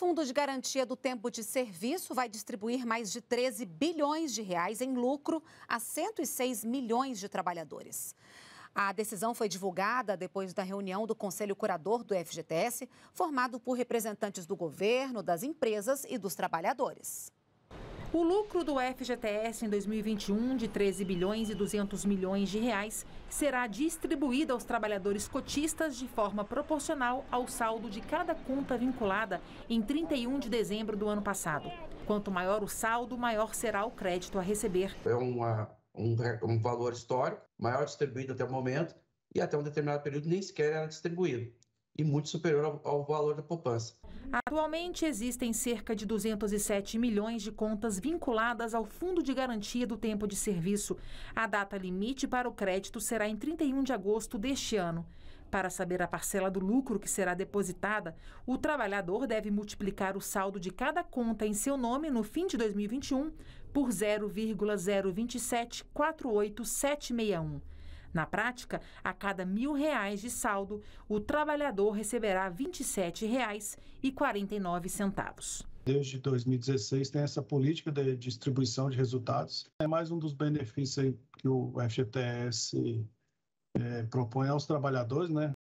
Fundo de Garantia do Tempo de Serviço vai distribuir mais de 13 bilhões de reais em lucro a 106 milhões de trabalhadores. A decisão foi divulgada depois da reunião do Conselho Curador do FGTS, formado por representantes do governo, das empresas e dos trabalhadores. O lucro do FGTS em 2021 de 13 bilhões e 200 milhões de reais será distribuído aos trabalhadores cotistas de forma proporcional ao saldo de cada conta vinculada em 31 de dezembro do ano passado. Quanto maior o saldo, maior será o crédito a receber. É uma, um, um valor histórico, maior distribuído até o momento e até um determinado período nem sequer era distribuído e muito superior ao, ao valor da poupança. Atualmente existem cerca de 207 milhões de contas vinculadas ao Fundo de Garantia do Tempo de Serviço. A data limite para o crédito será em 31 de agosto deste ano. Para saber a parcela do lucro que será depositada, o trabalhador deve multiplicar o saldo de cada conta em seu nome no fim de 2021 por 0,02748761. Na prática, a cada mil reais de saldo, o trabalhador receberá R$ 27,49. Desde 2016 tem essa política de distribuição de resultados. É mais um dos benefícios que o FGTS é, eh, propõe aos trabalhadores, né?